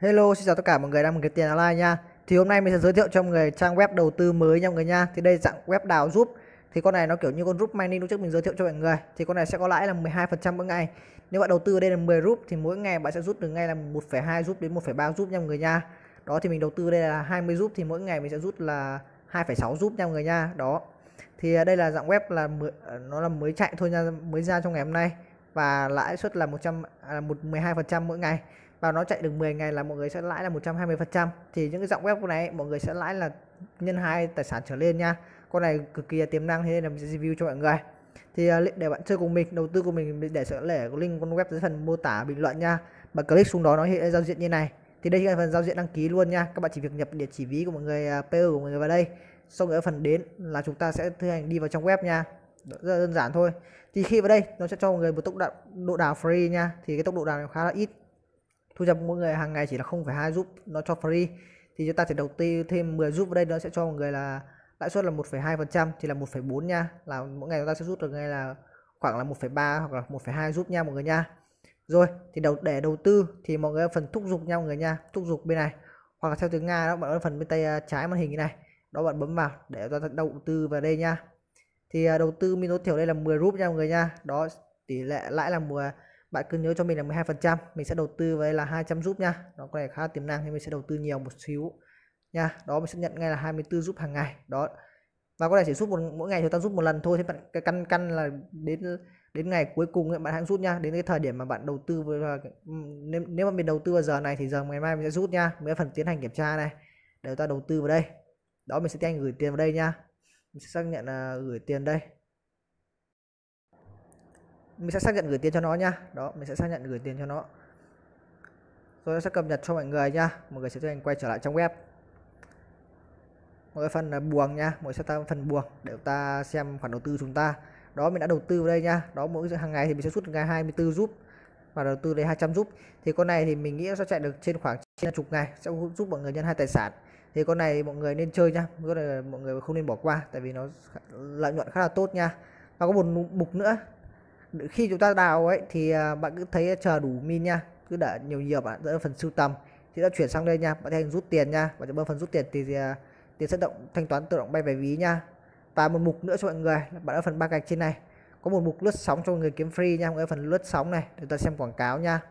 Hello, xin chào tất cả mọi người đang một cái tiền online nha. Thì hôm nay mình sẽ giới thiệu cho mọi người trang web đầu tư mới nha mọi người nha. Thì đây dạng web đào giúp. Thì con này nó kiểu như con rúp mining lúc trước mình giới thiệu cho mọi người. Thì con này sẽ có lãi là 12% mỗi ngày. Nếu bạn đầu tư ở đây là 10 rúp thì mỗi ngày bạn sẽ rút được ngay là 1,2 rúp đến 1,3 rúp nha mọi người nha. Đó thì mình đầu tư đây là 20 rúp thì mỗi ngày mình sẽ rút là 2,6 rúp nha mọi người nha. Đó. Thì à, đây là dạng web là mới, à, nó là mới chạy thôi nha, mới ra trong ngày hôm nay và lãi suất là 100 à, là 12% mỗi ngày và nó chạy được 10 ngày là mọi người sẽ lãi là 120% thì những cái dòng web này mọi người sẽ lãi là nhân hai tài sản trở lên nha con này cực kỳ tiềm năng thế nên là mình sẽ review cho mọi người thì à, để bạn chơi cùng mình đầu tư của mình để sẽ để link con web dưới phần mô tả bình luận nha bạn click xuống đó nó hiện lên giao diện như này thì đây chính là phần giao diện đăng ký luôn nha các bạn chỉ việc nhập địa chỉ ví của mọi người à, PO của mọi người vào đây xong ở phần đến là chúng ta sẽ thực hành đi vào trong web nha rất là đơn giản thôi thì khi vào đây nó sẽ cho mọi người một tốc độ độ đảo free nha thì cái tốc độ đảo này khá là ít thu nhập mỗi người hàng ngày chỉ là 0,2 giúp nó cho free thì chúng ta sẽ đầu tư thêm 10 giúp vào đây nó sẽ cho mọi người là lãi suất là 1,2% thì là 1,4 nha là mỗi ngày chúng ta sẽ rút được ngay là khoảng là 1,3 hoặc là 1,2 giúp nha mọi người nha rồi thì đầu để đầu tư thì mọi người phần thúc giục nha mọi người nha thúc giục bên này hoặc là theo tiếng nga đó bạn ở phần bên tay à, trái màn hình như này đó bạn bấm vào để ta đầu tư vào đây nha thì à, đầu tư minh tối thiểu đây là 10 rúp nha mọi người nha đó tỷ lệ lãi là 10 bạn cứ nhớ cho mình là 12 phần trăm mình sẽ đầu tư với là 200 giúp nha nó có thể khá tiềm năng thì mình sẽ đầu tư nhiều một xíu nha đó mình sẽ nhận ngay là 24 giúp hàng ngày đó và có thể chỉ giúp một mỗi ngày chúng ta giúp một lần thôi thì bạn cái căn căn là đến đến ngày cuối cùng ấy, bạn hãy rút nha đến cái thời điểm mà bạn đầu tư với nếu, nếu mà mình đầu tư vào giờ này thì giờ ngày mai mình sẽ rút nha mấy phần tiến hành kiểm tra này để chúng ta đầu tư vào đây đó mình sẽ tiến hành gửi tiền vào đây nha mình sẽ xác nhận là gửi tiền đây mình sẽ xác nhận gửi tiền cho nó nha đó mình sẽ xác nhận gửi tiền cho nó rồi nó sẽ cập nhật cho mọi người nha mọi người sẽ cho anh quay trở lại trong web mọi người phần là buồng nha mọi người sẽ ta phần buồng để ta xem khoản đầu tư chúng ta đó mình đã đầu tư vào đây nha đó mỗi hàng ngày thì mình sẽ rút ngày 24 giúp và đầu tư đến 200 giúp thì con này thì mình nghĩ nó sẽ chạy được trên khoảng trên chục ngày sẽ giúp mọi người nhân hai tài sản thì con này mọi người nên chơi nha con này mọi người không nên bỏ qua tại vì nó lợi nhuận khá là tốt nha và có một mục nữa khi chúng ta đào ấy thì à, bạn cứ thấy chờ đủ min nha cứ đợi nhiều nhiều bạn sẽ phần sưu tầm thì ta chuyển sang đây nha bạn thành rút tiền nha bạn bấm phần rút tiền thì, à, tiền sẽ động thanh toán tự động bay về ví nha và một mục nữa cho mọi người bạn ở phần ba gạch trên này có một mục lướt sóng cho mọi người kiếm free nha mọi người phần lướt sóng này để ta xem quảng cáo nha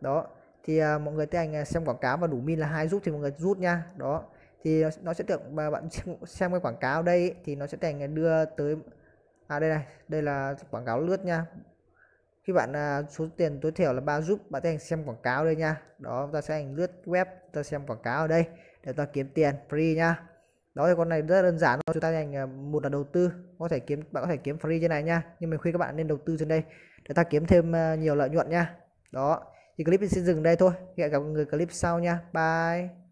đó thì à, mọi người tiến hành xem quảng cáo và đủ min là hai rút thì mọi người rút nha đó thì nó sẽ tượng mà bạn xem cái quảng cáo đây thì nó sẽ thành đưa tới à đây này đây là quảng cáo lướt nha khi bạn à, số tiền tối thiểu là ba giúp bạn tiến xem quảng cáo đây nha đó ta sẽ hành lướt web ta xem quảng cáo ở đây để ta kiếm tiền free nha đó thì con này rất đơn giản thôi chúng ta hành à, một là đầu tư có thể kiếm bạn có thể kiếm free trên này nha nhưng mình khuyên các bạn nên đầu tư trên đây để ta kiếm thêm à, nhiều lợi nhuận nha đó thì clip xin dừng đây thôi hẹn gặp người clip sau nha bye